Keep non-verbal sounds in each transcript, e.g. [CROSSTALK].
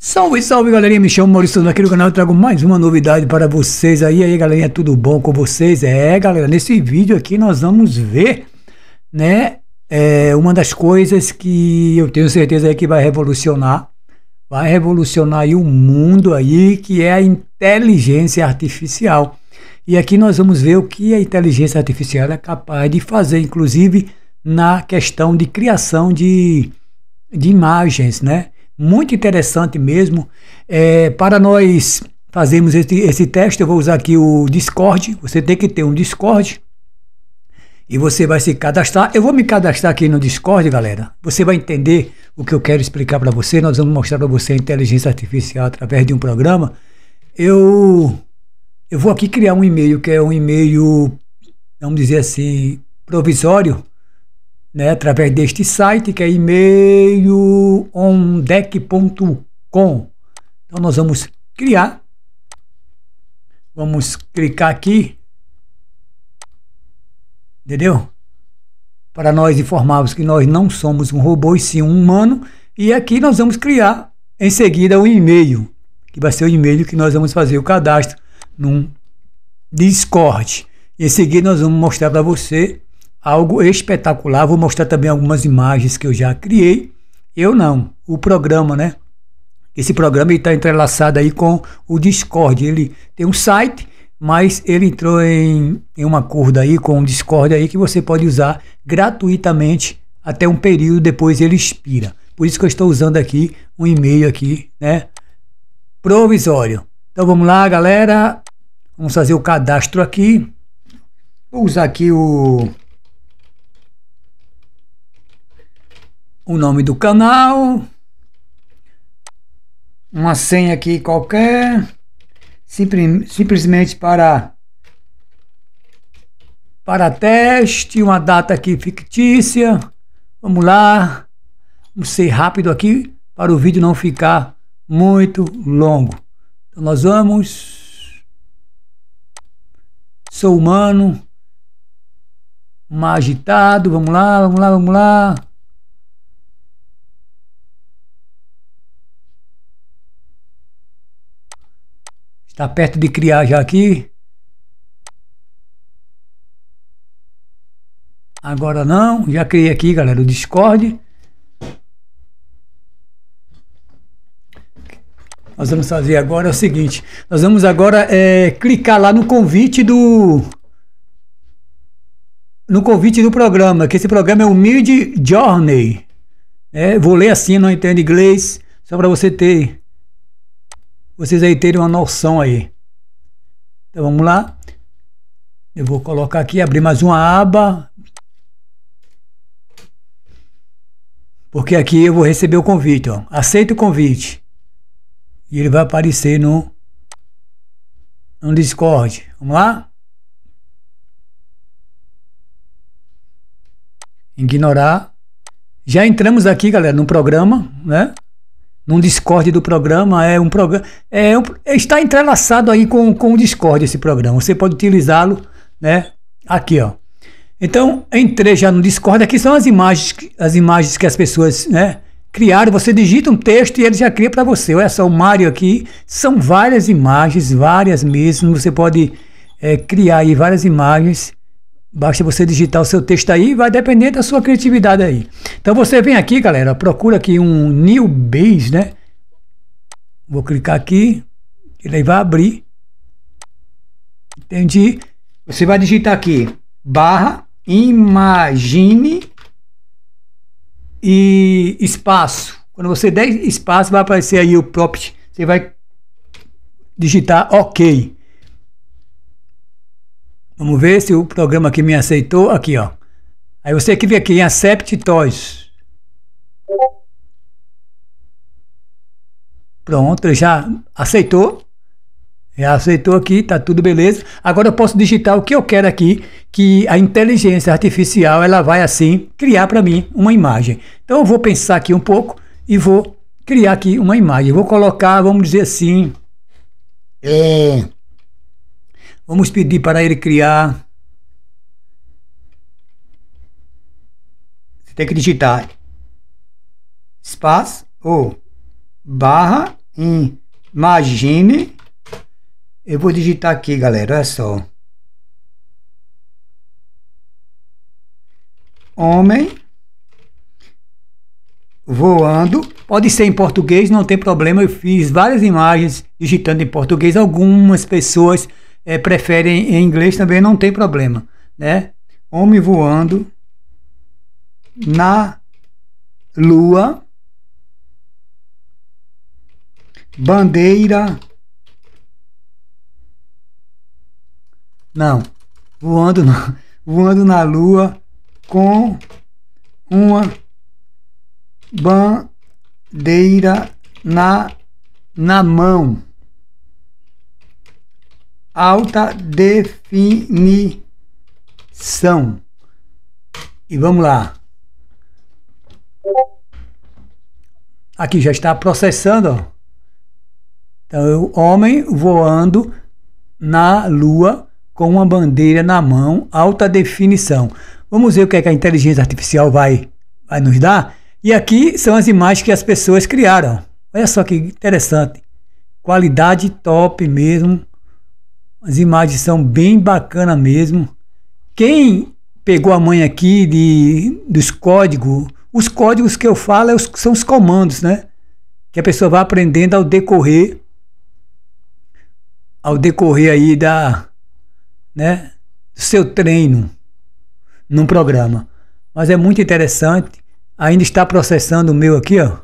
Salve, salve galerinha, me chamo Maurício aqui no canal, eu trago mais uma novidade para vocês aí, aí galerinha, tudo bom com vocês? É galera, nesse vídeo aqui nós vamos ver, né, é, uma das coisas que eu tenho certeza aí que vai revolucionar, vai revolucionar aí o mundo aí, que é a inteligência artificial. E aqui nós vamos ver o que a inteligência artificial é capaz de fazer, inclusive na questão de criação de, de imagens, né? muito interessante mesmo. É, para nós fazermos esse, esse teste, eu vou usar aqui o Discord. Você tem que ter um Discord e você vai se cadastrar. Eu vou me cadastrar aqui no Discord, galera. Você vai entender o que eu quero explicar para você. Nós vamos mostrar para você a inteligência artificial através de um programa. Eu eu vou aqui criar um e-mail que é um e-mail, vamos dizer assim, provisório né, através deste site que é e-mailondec.com. Então nós vamos criar. Vamos clicar aqui. Entendeu? Para nós informarmos que nós não somos um robô e sim um humano. E aqui nós vamos criar em seguida o um e-mail, que vai ser o e-mail que nós vamos fazer o cadastro num Discord. E em seguida nós vamos mostrar para você algo espetacular. Vou mostrar também algumas imagens que eu já criei. Eu não, o programa, né? Esse programa está entrelaçado aí com o Discord. Ele tem um site, mas ele entrou em, em um acordo aí com o Discord aí que você pode usar gratuitamente até um período, depois ele expira. Por isso que eu estou usando aqui um e-mail aqui, né? Provisório. Então vamos lá, galera. Vamos fazer o cadastro aqui. Vou usar aqui o o nome do canal, uma senha aqui qualquer, simplim, simplesmente para para teste, uma data aqui fictícia. Vamos lá, vamos ser rápido aqui para o vídeo não ficar muito longo. Então nós vamos. Sou humano, mais agitado. Vamos lá, vamos lá, vamos lá. Está perto de criar já aqui. Agora não, já criei aqui, galera, o Discord. Nós vamos fazer agora é o seguinte, nós vamos agora é, clicar lá no convite do no convite do programa, que esse programa é o Mid Journey. É, vou ler assim, não entendo inglês, só para você ter vocês aí terem uma noção aí. Então vamos lá. Eu vou colocar aqui, abrir mais uma aba. Porque aqui eu vou receber o convite, ó. Aceito o convite. E ele vai aparecer no no Discord. Vamos lá? Ignorar. Já entramos aqui, galera, no programa, né? num Discord do programa, é um programa. É um, está entrelaçado aí com, com o Discord esse programa. Você pode utilizá-lo, né? Aqui, ó. Então, entrei já no Discord. Aqui são as imagens, as imagens que as pessoas, né? Criaram. Você digita um texto e ele já cria para você. Olha só, o Mário aqui. São várias imagens, várias mesmo. Você pode é, criar aí várias imagens Basta você digitar o seu texto aí, vai depender da sua criatividade aí. Então você vem aqui, galera, procura aqui um New Base, né? Vou clicar aqui, ele vai abrir. Entendi. Você vai digitar aqui, barra, imagine e espaço. Quando você der espaço, vai aparecer aí o prompt. Você vai digitar OK. Vamos ver se o programa que me aceitou. Aqui, ó. Aí você que vê aqui em Accept Toys. Pronto, já aceitou. Já aceitou aqui, tá tudo beleza. Agora eu posso digitar o que eu quero aqui, que a inteligência artificial ela vai assim criar para mim uma imagem. Então eu vou pensar aqui um pouco e vou criar aqui uma imagem. Eu vou colocar, vamos dizer assim, é, Vamos pedir para ele criar. Você tem que digitar espaço ou barra imagine. Eu vou digitar aqui, galera, olha só. Homem voando. Pode ser em português, não tem problema. Eu fiz várias imagens digitando em português. Algumas pessoas é, preferem em inglês também não tem problema, né? Homem voando na lua, bandeira, não, voando não. [LAUGHS] voando na lua com uma bandeira na, na mão alta definição. E vamos lá. Aqui já está processando. Ó. Então, o homem voando na lua com uma bandeira na mão, alta definição. Vamos ver o que, é que a inteligência artificial vai, vai nos dar. E aqui são as imagens que as pessoas criaram. Olha só que interessante. Qualidade top mesmo. As imagens são bem bacana mesmo. Quem pegou a mãe aqui de, dos códigos, os códigos que eu falo é são os comandos, né? Que a pessoa vai aprendendo ao decorrer, ao decorrer aí da, né, do seu treino num programa. Mas é muito interessante. Ainda está processando o meu aqui, ó.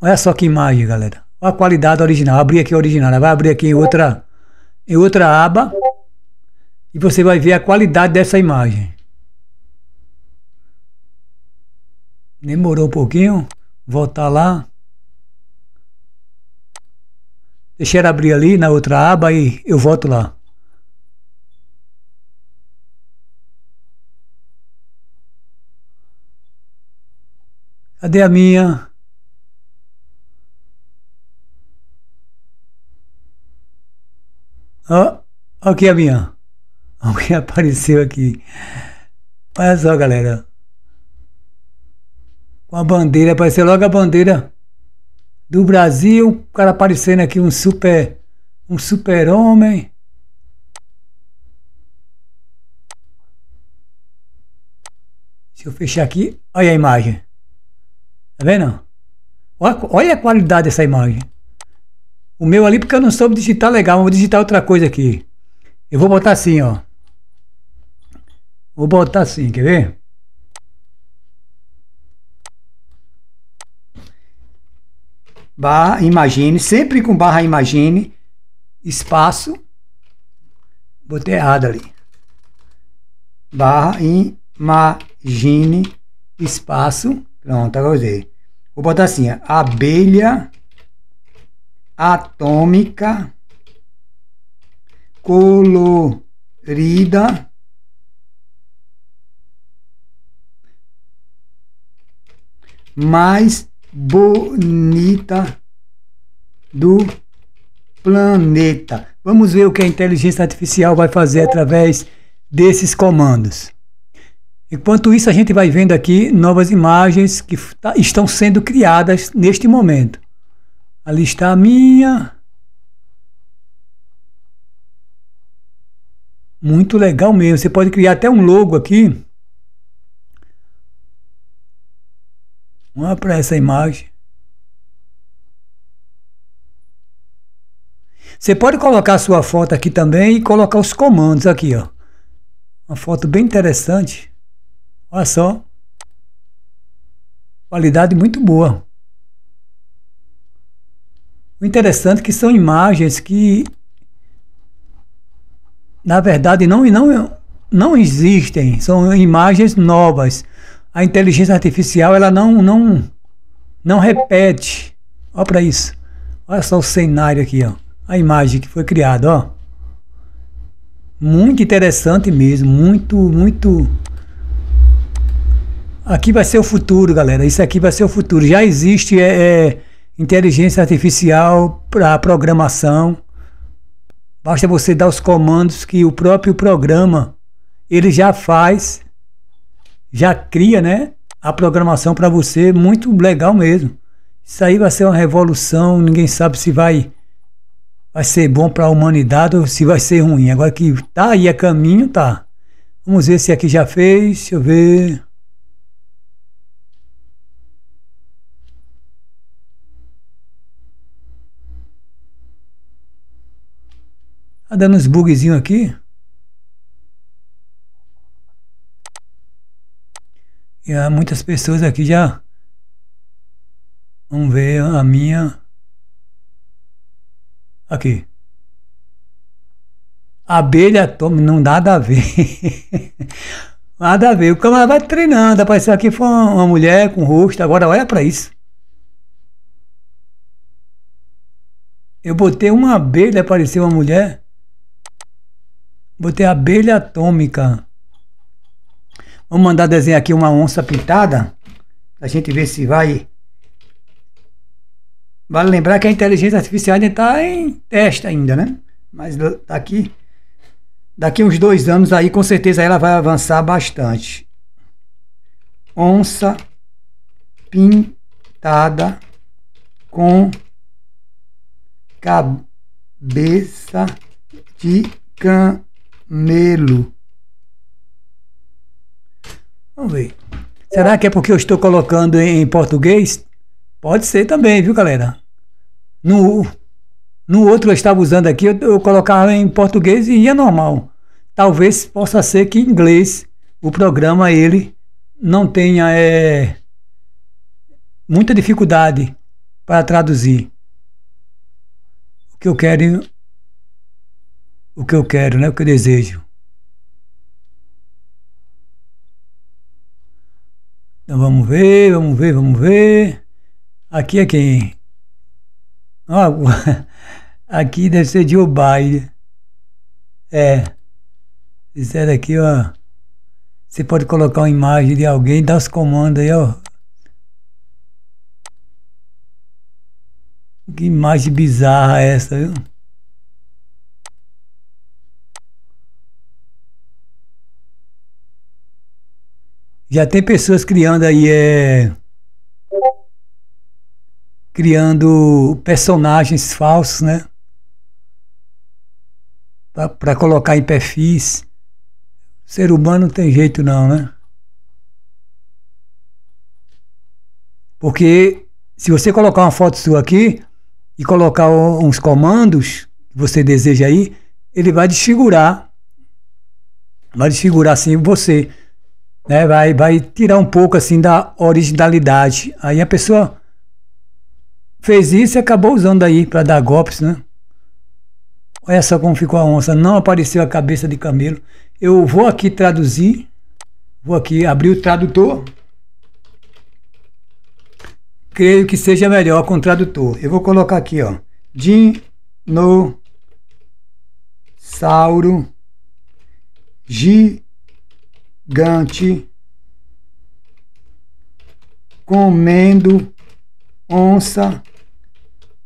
Olha só que imagem, galera a qualidade original. Abrir aqui a original, vai abrir aqui em outra, em outra aba e você vai ver a qualidade dessa imagem. Demorou um pouquinho, voltar lá. Deixa ela abrir ali na outra aba e eu volto lá. Cadê a minha? Ó, oh, o que a minha. O que apareceu aqui. Olha só, galera. Com a bandeira, apareceu logo a bandeira do Brasil. O cara aparecendo aqui, um super. Um super-homem. Se eu fechar aqui, olha a imagem. Tá vendo? Olha a qualidade dessa imagem. O meu ali, porque eu não soube digitar legal, vou digitar outra coisa aqui. Eu vou botar assim, ó. Vou botar assim, quer ver? Barra, imagine, sempre com barra imagine, espaço, botei errado ali. Barra, imagine, espaço, pronto, agora usei. Vou botar assim, ó, abelha atômica colorida mais bonita do planeta. Vamos ver o que a inteligência artificial vai fazer através desses comandos. Enquanto isso, a gente vai vendo aqui novas imagens que tá, estão sendo criadas neste momento. Ali está a minha. Muito legal mesmo. Você pode criar até um logo aqui. Vamos para essa imagem. Você pode colocar a sua foto aqui também e colocar os comandos aqui, ó. Uma foto bem interessante. Olha só. Qualidade muito boa. O interessante é que são imagens que, na verdade, não, não, não existem, são imagens novas. A inteligência artificial ela não, não, não repete. Olha para isso. Olha só o cenário aqui, ó. a imagem que foi criada. Ó. Muito interessante mesmo, muito, muito aqui vai ser o futuro, galera. Isso aqui vai ser o futuro. Já existe é, é, inteligência artificial para programação. Basta você dar os comandos que o próprio programa ele já faz, já cria, né? A programação para você, muito legal mesmo. Isso aí vai ser uma revolução, ninguém sabe se vai vai ser bom para a humanidade ou se vai ser ruim. Agora que tá aí a caminho, tá. Vamos ver se aqui é já fez, deixa eu ver. Tá dando uns bugzinho aqui. E há muitas pessoas aqui já. Vamos ver a minha. Aqui. Abelha tome, não dá nada a ver. [LAUGHS] nada a ver. O camarada vai treinando. Apareceu aqui foi uma mulher com rosto. Agora olha para isso. Eu botei uma abelha, apareceu uma mulher. Botei abelha atômica. Vamos mandar desenhar aqui uma onça pintada. A gente ver se vai. Vale lembrar que a inteligência artificial ainda está em teste ainda, né? Mas daqui, daqui uns dois anos aí, com certeza ela vai avançar bastante. Onça pintada com cabeça de cana nele. Vamos ver. Será que é porque eu estou colocando em português? Pode ser também, viu, galera? No, no outro eu estava usando aqui, eu, eu colocava em português e ia normal. Talvez possa ser que em inglês o programa ele não tenha é, muita dificuldade para traduzir. O que eu quero o que eu quero, né? o que eu desejo. Então vamos ver, vamos ver, vamos ver. Aqui é quem? Ah, [LAUGHS] aqui deve ser Joe Biden. É. Disseram é aqui, ó. Você pode colocar uma imagem de alguém, dar os comandos aí, ó. Que imagem bizarra é essa, viu? Já tem pessoas criando aí, é, criando personagens falsos, né? Para colocar em perfis. Ser humano não tem jeito não, né? Porque se você colocar uma foto sua aqui e colocar uns comandos que você deseja aí, ele vai desfigurar. Vai desfigurar assim você né? Vai, vai tirar um pouco assim da originalidade. Aí a pessoa fez isso e acabou usando aí para dar golpes, né? Olha só como ficou a onça, não apareceu a cabeça de camelo. Eu vou aqui traduzir, vou aqui abrir o tradutor. Creio que seja melhor com o tradutor. Eu vou colocar aqui, ó, dinossauro, gi gigante comendo onça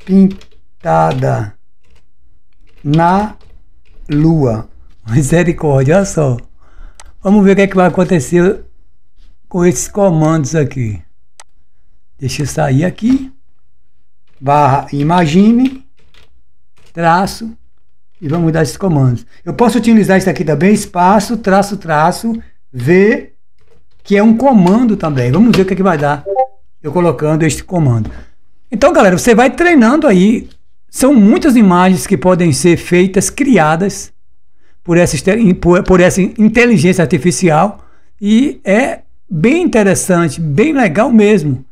pintada na lua. Misericórdia, olha só. Vamos ver o que, é que vai acontecer com esses comandos aqui. Deixa eu sair aqui. Barra imagine, traço, e vamos dar esses comandos. Eu posso utilizar isso aqui também, espaço, traço, traço, ver que é um comando também. Vamos ver o que, é que vai dar eu colocando este comando. Então, galera, você vai treinando aí. São muitas imagens que podem ser feitas, criadas por essa, por, por essa inteligência artificial. E é bem interessante, bem legal mesmo.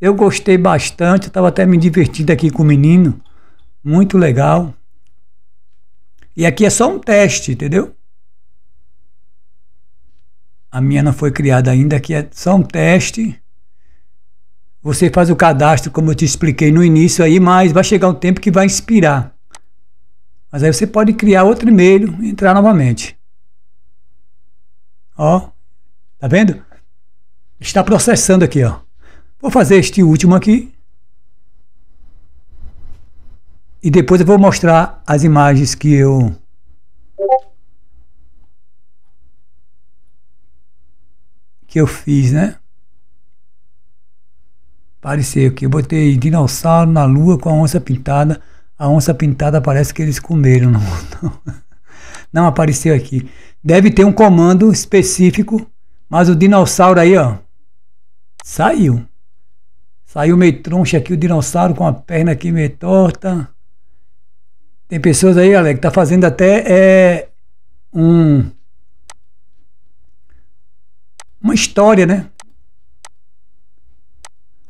Eu gostei bastante, estava até me divertindo aqui com o menino. Muito legal. E aqui é só um teste, entendeu? A minha não foi criada ainda, que é só um teste. Você faz o cadastro, como eu te expliquei no início aí, mas vai chegar um tempo que vai expirar. Mas aí você pode criar outro e-mail e entrar novamente. Ó, tá vendo? Está processando aqui, ó. Vou fazer este último aqui. E depois eu vou mostrar as imagens que eu que eu fiz, né? Pareceu que eu botei dinossauro na lua com a onça pintada. A onça pintada parece que eles comeram, não, não, [LAUGHS] não apareceu aqui. Deve ter um comando específico, mas o dinossauro aí, ó, saiu. Saiu meio troncha aqui, o dinossauro com a perna aqui meio torta. Tem pessoas aí, Alex, que tá fazendo até é, um uma história, né?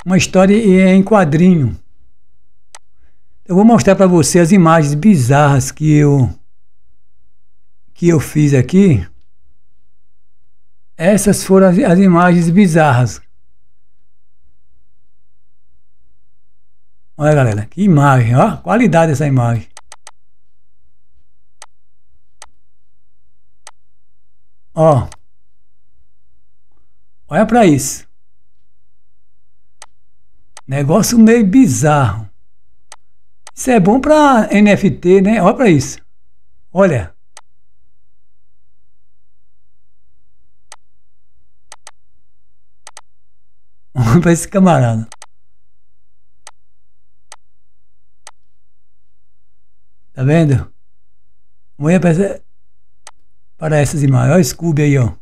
Uma história é em quadrinho. Eu vou mostrar para você as imagens bizarras que eu que eu fiz aqui. Essas foram as, as imagens bizarras. Olha galera, que imagem, ó, qualidade dessa imagem. Ó. Olha para isso. Negócio meio bizarro. Isso é bom para NFT, né? Olha para isso. Olha. Olha [LAUGHS] para esse camarada. Tá vendo? Olha para essas imagens. Olha o Scooby aí, ó.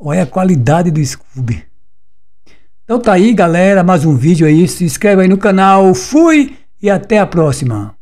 Olha a qualidade do Scooby. Então tá aí, galera, mais um vídeo aí. Se inscreve aí no canal. Fui e até a próxima.